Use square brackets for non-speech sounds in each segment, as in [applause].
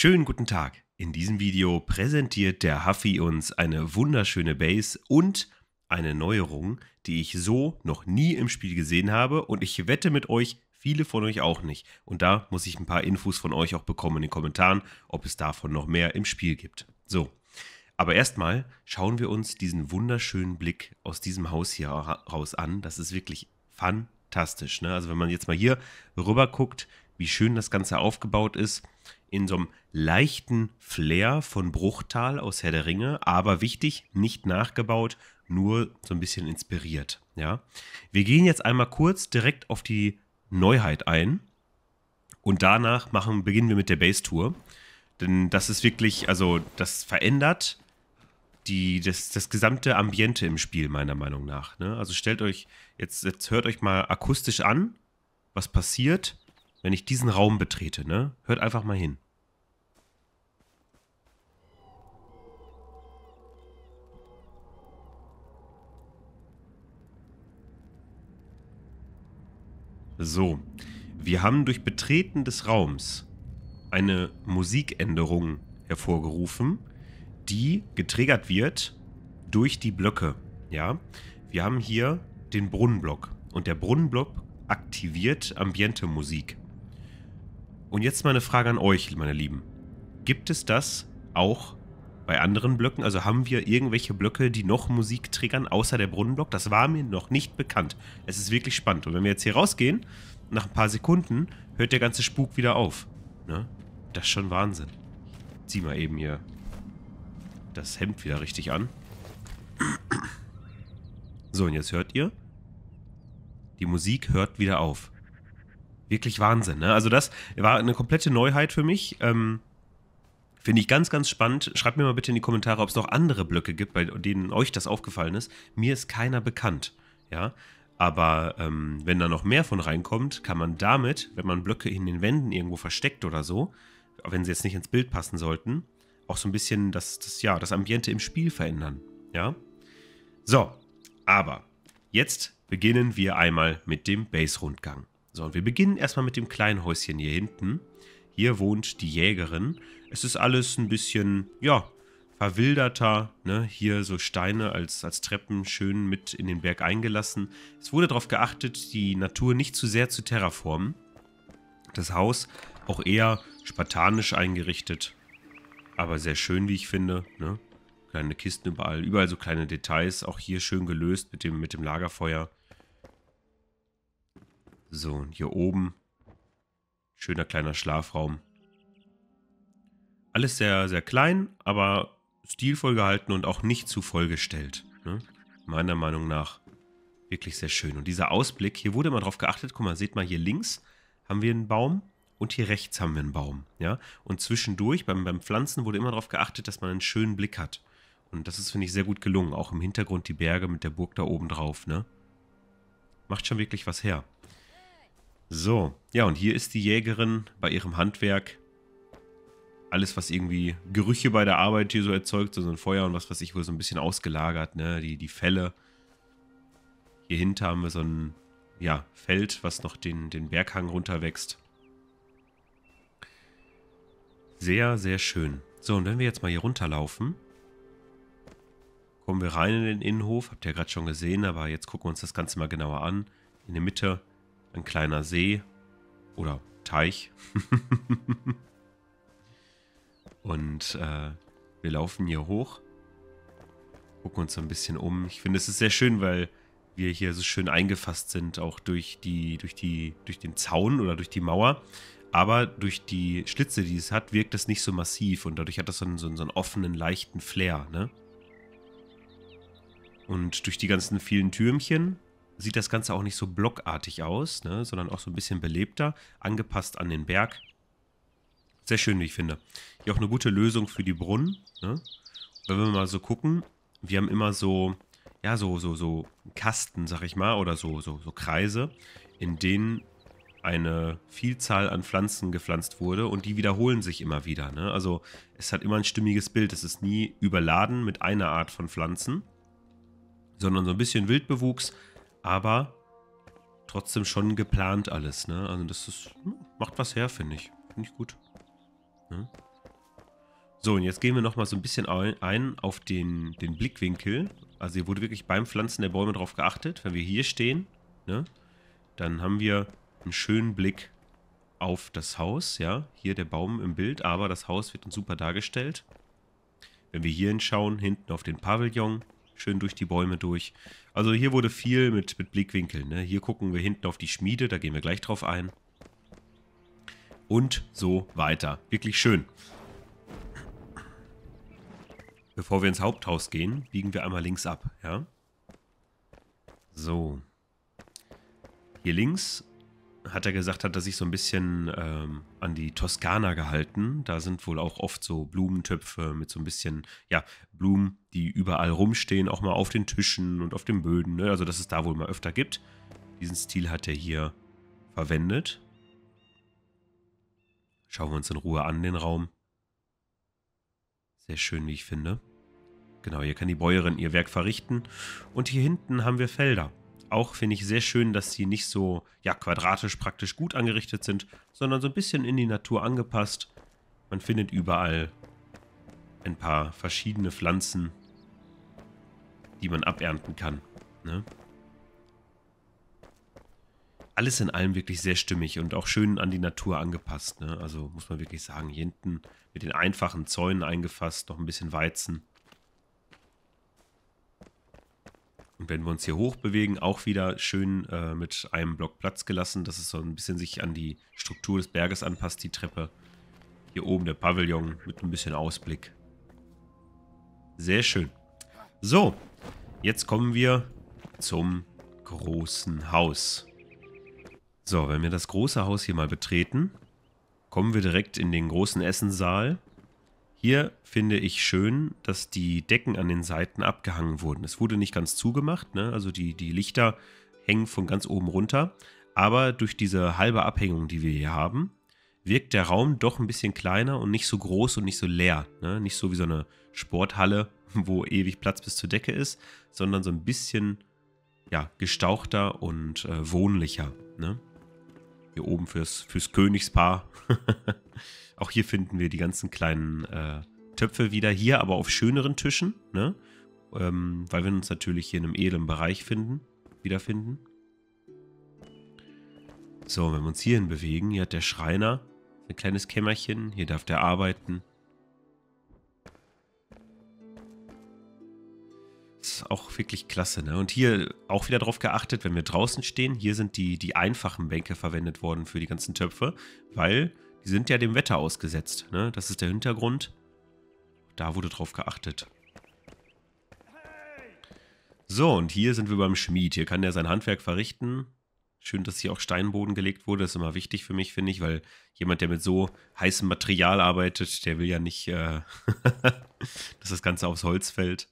Schönen guten Tag. In diesem Video präsentiert der Huffy uns eine wunderschöne Base und eine Neuerung, die ich so noch nie im Spiel gesehen habe und ich wette mit euch, viele von euch auch nicht. Und da muss ich ein paar Infos von euch auch bekommen in den Kommentaren, ob es davon noch mehr im Spiel gibt. So, aber erstmal schauen wir uns diesen wunderschönen Blick aus diesem Haus hier raus an. Das ist wirklich fantastisch. Ne? Also wenn man jetzt mal hier rüber guckt, wie schön das Ganze aufgebaut ist – in so einem leichten Flair von Bruchtal aus Herr der Ringe, aber wichtig, nicht nachgebaut, nur so ein bisschen inspiriert. Ja? Wir gehen jetzt einmal kurz direkt auf die Neuheit ein und danach machen, beginnen wir mit der Base-Tour. Denn das ist wirklich, also das verändert die, das, das gesamte Ambiente im Spiel, meiner Meinung nach. Ne? Also stellt euch, jetzt, jetzt hört euch mal akustisch an, was passiert wenn ich diesen Raum betrete, ne? Hört einfach mal hin. So, wir haben durch Betreten des Raums eine Musikänderung hervorgerufen, die getriggert wird durch die Blöcke. Ja, wir haben hier den Brunnenblock und der Brunnenblock aktiviert Ambiente Musik. Und jetzt meine Frage an euch, meine Lieben. Gibt es das auch bei anderen Blöcken? Also haben wir irgendwelche Blöcke, die noch Musik triggern, außer der Brunnenblock? Das war mir noch nicht bekannt. Es ist wirklich spannend. Und wenn wir jetzt hier rausgehen, nach ein paar Sekunden, hört der ganze Spuk wieder auf. Ne? Das ist schon Wahnsinn. Zieh mal eben hier das Hemd wieder richtig an. So, und jetzt hört ihr, die Musik hört wieder auf wirklich Wahnsinn. Ne? Also das war eine komplette Neuheit für mich. Ähm, Finde ich ganz, ganz spannend. Schreibt mir mal bitte in die Kommentare, ob es noch andere Blöcke gibt, bei denen euch das aufgefallen ist. Mir ist keiner bekannt. Ja, aber ähm, wenn da noch mehr von reinkommt, kann man damit, wenn man Blöcke in den Wänden irgendwo versteckt oder so, wenn sie jetzt nicht ins Bild passen sollten, auch so ein bisschen das, das, ja, das Ambiente im Spiel verändern. Ja? So, aber jetzt beginnen wir einmal mit dem Base-Rundgang. So, und wir beginnen erstmal mit dem kleinen Häuschen hier hinten. Hier wohnt die Jägerin. Es ist alles ein bisschen, ja, verwilderter. Ne? Hier so Steine als, als Treppen schön mit in den Berg eingelassen. Es wurde darauf geachtet, die Natur nicht zu sehr zu terraformen. Das Haus auch eher spartanisch eingerichtet. Aber sehr schön, wie ich finde. Ne? Kleine Kisten überall. Überall so kleine Details. Auch hier schön gelöst mit dem, mit dem Lagerfeuer. So, und hier oben. Schöner kleiner Schlafraum. Alles sehr, sehr klein, aber stilvoll gehalten und auch nicht zu vollgestellt. Ne? Meiner Meinung nach wirklich sehr schön. Und dieser Ausblick, hier wurde mal drauf geachtet. Guck mal, seht mal, hier links haben wir einen Baum und hier rechts haben wir einen Baum. Ja? Und zwischendurch, beim, beim Pflanzen, wurde immer darauf geachtet, dass man einen schönen Blick hat. Und das ist, finde ich, sehr gut gelungen. Auch im Hintergrund die Berge mit der Burg da oben drauf. Ne? Macht schon wirklich was her. So, ja, und hier ist die Jägerin bei ihrem Handwerk. Alles, was irgendwie Gerüche bei der Arbeit hier so erzeugt, so ein Feuer und was weiß ich, wohl so ein bisschen ausgelagert, ne? Die, die Fälle. Hier hinten haben wir so ein ja, Feld, was noch den, den Berghang runterwächst. Sehr, sehr schön. So, und wenn wir jetzt mal hier runterlaufen, kommen wir rein in den Innenhof. Habt ihr ja gerade schon gesehen, aber jetzt gucken wir uns das Ganze mal genauer an. In der Mitte ein kleiner See oder Teich. [laughs] und äh, wir laufen hier hoch, gucken uns so ein bisschen um. Ich finde, es ist sehr schön, weil wir hier so schön eingefasst sind, auch durch die, durch die, durch den Zaun oder durch die Mauer. Aber durch die Schlitze, die es hat, wirkt das nicht so massiv und dadurch hat das so einen, so einen offenen, leichten Flair, ne? Und durch die ganzen vielen Türmchen sieht das Ganze auch nicht so blockartig aus, ne, sondern auch so ein bisschen belebter, angepasst an den Berg. Sehr schön, wie ich finde. Hier auch eine gute Lösung für die Brunnen. Ne? Wenn wir mal so gucken, wir haben immer so, ja, so, so, so Kasten, sag ich mal, oder so, so, so Kreise, in denen eine Vielzahl an Pflanzen gepflanzt wurde und die wiederholen sich immer wieder. Ne? Also es hat immer ein stimmiges Bild. Es ist nie überladen mit einer Art von Pflanzen, sondern so ein bisschen Wildbewuchs, aber trotzdem schon geplant alles, ne? Also das ist, hm, macht was her, finde ich. Finde ich gut. Ne? So, und jetzt gehen wir nochmal so ein bisschen ein auf den, den Blickwinkel. Also hier wurde wirklich beim Pflanzen der Bäume drauf geachtet. Wenn wir hier stehen, ne, dann haben wir einen schönen Blick auf das Haus. Ja, hier der Baum im Bild, aber das Haus wird uns super dargestellt. Wenn wir hier hinschauen, hinten auf den Pavillon, schön durch die Bäume durch. Also hier wurde viel mit, mit Blickwinkeln. Ne? Hier gucken wir hinten auf die Schmiede, da gehen wir gleich drauf ein. Und so weiter. Wirklich schön. Bevor wir ins Haupthaus gehen, biegen wir einmal links ab, ja? So. Hier links hat er gesagt, hat er sich so ein bisschen ähm, an die Toskana gehalten. Da sind wohl auch oft so Blumentöpfe mit so ein bisschen, ja, Blumen, die überall rumstehen, auch mal auf den Tischen und auf den Böden. Ne? Also, dass es da wohl mal öfter gibt. Diesen Stil hat er hier verwendet. Schauen wir uns in Ruhe an, den Raum. Sehr schön, wie ich finde. Genau, hier kann die Bäuerin ihr Werk verrichten. Und hier hinten haben wir Felder auch, finde ich, sehr schön, dass sie nicht so ja, quadratisch praktisch gut angerichtet sind, sondern so ein bisschen in die Natur angepasst. Man findet überall ein paar verschiedene Pflanzen, die man abernten kann. Ne? Alles in allem wirklich sehr stimmig und auch schön an die Natur angepasst. Ne? Also muss man wirklich sagen, hier hinten mit den einfachen Zäunen eingefasst, noch ein bisschen Weizen. wenn wir uns hier hochbewegen, auch wieder schön äh, mit einem Block Platz gelassen, dass es so ein bisschen sich an die Struktur des Berges anpasst, die Treppe. Hier oben der Pavillon mit ein bisschen Ausblick. Sehr schön. So, jetzt kommen wir zum großen Haus. So, wenn wir das große Haus hier mal betreten, kommen wir direkt in den großen Essensaal. Hier finde ich schön, dass die Decken an den Seiten abgehangen wurden. Es wurde nicht ganz zugemacht, ne? also die, die Lichter hängen von ganz oben runter. Aber durch diese halbe Abhängung, die wir hier haben, wirkt der Raum doch ein bisschen kleiner und nicht so groß und nicht so leer. Ne? Nicht so wie so eine Sporthalle, [laughs] wo ewig Platz bis zur Decke ist, sondern so ein bisschen ja, gestauchter und äh, wohnlicher. Ne? Hier oben fürs, fürs Königspaar. [laughs] Auch hier finden wir die ganzen kleinen äh, Töpfe wieder hier, aber auf schöneren Tischen, ne? Ähm, weil wir uns natürlich hier in einem edlen Bereich finden, wiederfinden. So, wenn wir uns hierhin bewegen, hier hat der Schreiner ein kleines Kämmerchen, hier darf der arbeiten. Ist auch wirklich klasse, ne? Und hier auch wieder darauf geachtet, wenn wir draußen stehen, hier sind die, die einfachen Bänke verwendet worden für die ganzen Töpfe, weil die sind ja dem Wetter ausgesetzt, ne? Das ist der Hintergrund. Da wurde drauf geachtet. So, und hier sind wir beim Schmied. Hier kann er sein Handwerk verrichten. Schön, dass hier auch Steinboden gelegt wurde. Das ist immer wichtig für mich, finde ich, weil jemand, der mit so heißem Material arbeitet, der will ja nicht, äh, [laughs] dass das Ganze aufs Holz fällt.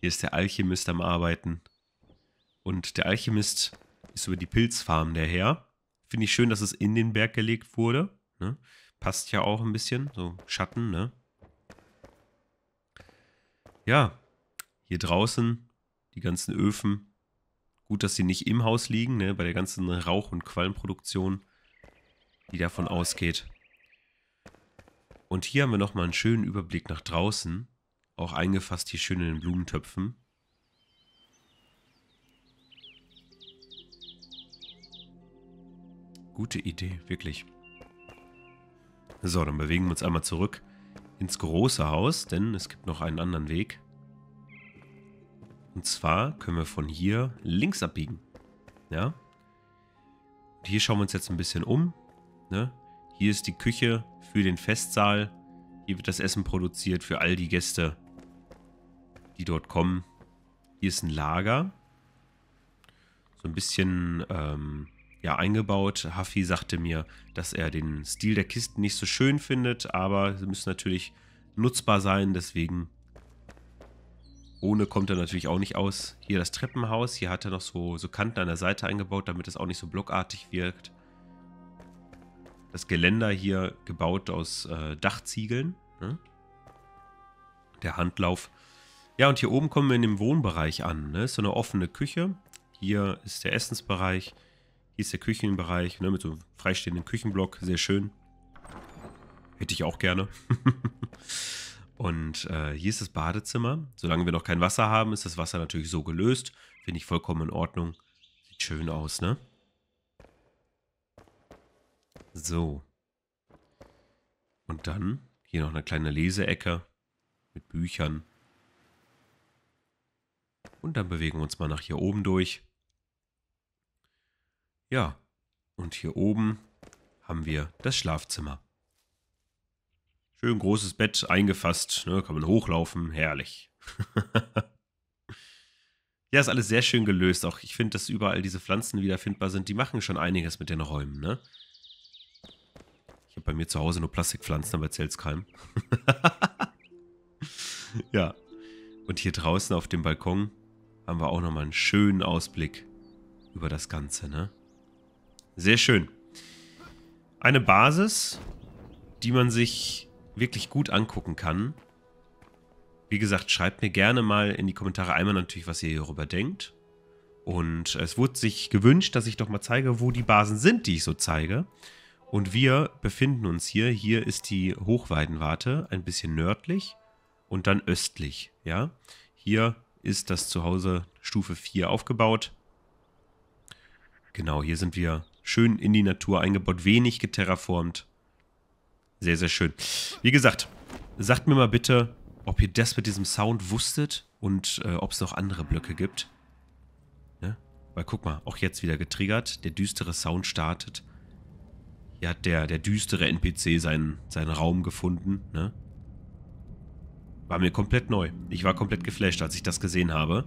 Hier ist der Alchemist am Arbeiten. Und der Alchemist ist über die Pilzfarm der Herr. Finde ich schön, dass es in den Berg gelegt wurde. Ne? Passt ja auch ein bisschen. So Schatten, ne? Ja, hier draußen die ganzen Öfen. Gut, dass sie nicht im Haus liegen, ne? bei der ganzen Rauch- und Qualmproduktion, die davon ausgeht. Und hier haben wir nochmal einen schönen Überblick nach draußen. Auch eingefasst hier schön in den Blumentöpfen. Gute Idee, wirklich. So, dann bewegen wir uns einmal zurück ins große Haus, denn es gibt noch einen anderen Weg. Und zwar können wir von hier links abbiegen. Ja? Und hier schauen wir uns jetzt ein bisschen um. Ne? Hier ist die Küche für den Festsaal. Hier wird das Essen produziert für all die Gäste, die dort kommen. Hier ist ein Lager. So ein bisschen ähm, ja eingebaut. Haffi sagte mir, dass er den Stil der Kisten nicht so schön findet, aber sie müssen natürlich nutzbar sein, deswegen ohne kommt er natürlich auch nicht aus. Hier das Treppenhaus, hier hat er noch so, so Kanten an der Seite eingebaut, damit es auch nicht so blockartig wirkt. Das Geländer hier gebaut aus äh, Dachziegeln. Ne? Der Handlauf. Ja, und hier oben kommen wir in dem Wohnbereich an. Ne? Ist so eine offene Küche. Hier ist der Essensbereich. Hier ist der Küchenbereich, ne, mit so einem freistehenden Küchenblock, sehr schön. Hätte ich auch gerne. [laughs] Und äh, hier ist das Badezimmer. Solange wir noch kein Wasser haben, ist das Wasser natürlich so gelöst. Finde ich vollkommen in Ordnung. Sieht schön aus, ne? So. Und dann hier noch eine kleine Leseecke mit Büchern. Und dann bewegen wir uns mal nach hier oben durch. Ja, und hier oben haben wir das Schlafzimmer. Schön großes Bett eingefasst, ne, kann man hochlaufen, herrlich. [laughs] ja, ist alles sehr schön gelöst. Auch ich finde, dass überall diese Pflanzen wiederfindbar sind. Die machen schon einiges mit den Räumen, ne? Ich habe bei mir zu Hause nur Plastikpflanzen, aber erzähl's keinem. [laughs] ja. Und hier draußen auf dem Balkon haben wir auch nochmal einen schönen Ausblick über das Ganze, ne? Sehr schön. Eine Basis, die man sich wirklich gut angucken kann. Wie gesagt, schreibt mir gerne mal in die Kommentare einmal natürlich, was ihr hierüber denkt. Und es wurde sich gewünscht, dass ich doch mal zeige, wo die Basen sind, die ich so zeige. Und wir befinden uns hier. Hier ist die Hochweidenwarte, ein bisschen nördlich und dann östlich. Ja, hier ist das Zuhause Stufe 4 aufgebaut. Genau, hier sind wir schön in die Natur eingebaut, wenig geterraformt. Sehr, sehr schön. Wie gesagt, sagt mir mal bitte, ob ihr das mit diesem Sound wusstet und äh, ob es noch andere Blöcke gibt. Ne? Weil guck mal, auch jetzt wieder getriggert, der düstere Sound startet. Hier hat der, der düstere NPC seinen, seinen Raum gefunden. Ne? War mir komplett neu. Ich war komplett geflasht, als ich das gesehen habe.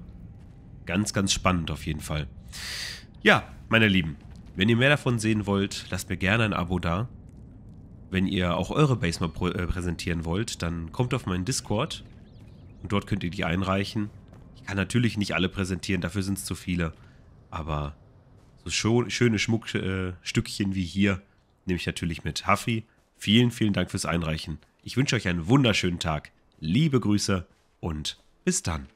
Ganz, ganz spannend auf jeden Fall. Ja, meine Lieben, wenn ihr mehr davon sehen wollt, lasst mir gerne ein Abo da. Wenn ihr auch eure Base mal äh, präsentieren wollt, dann kommt auf meinen Discord und dort könnt ihr die einreichen. Ich kann natürlich nicht alle präsentieren, dafür sind es zu viele. Aber so schöne Schmuckstückchen äh, wie hier nehme ich natürlich mit. Huffy, vielen, vielen Dank fürs Einreichen. Ich wünsche euch einen wunderschönen Tag. Liebe Grüße und bis dann.